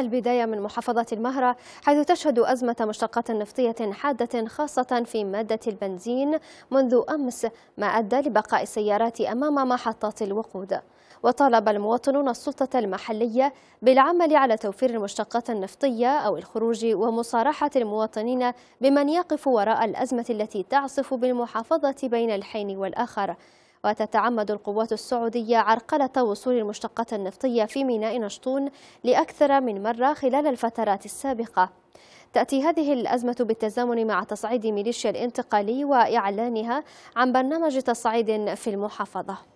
البداية من محافظة المهرة حيث تشهد أزمة مشتقات نفطية حادة خاصة في مادة البنزين منذ أمس ما أدى لبقاء السيارات أمام محطات الوقود وطالب المواطنون السلطة المحلية بالعمل على توفير المشتقات النفطية أو الخروج ومصارحة المواطنين بمن يقف وراء الأزمة التي تعصف بالمحافظة بين الحين والآخر وتتعمد القوات السعودية عرقلة وصول المشتقات النفطية في ميناء نشطون لأكثر من مرة خلال الفترات السابقة تأتي هذه الأزمة بالتزامن مع تصعيد ميليشيا الانتقالي وإعلانها عن برنامج تصعيد في المحافظة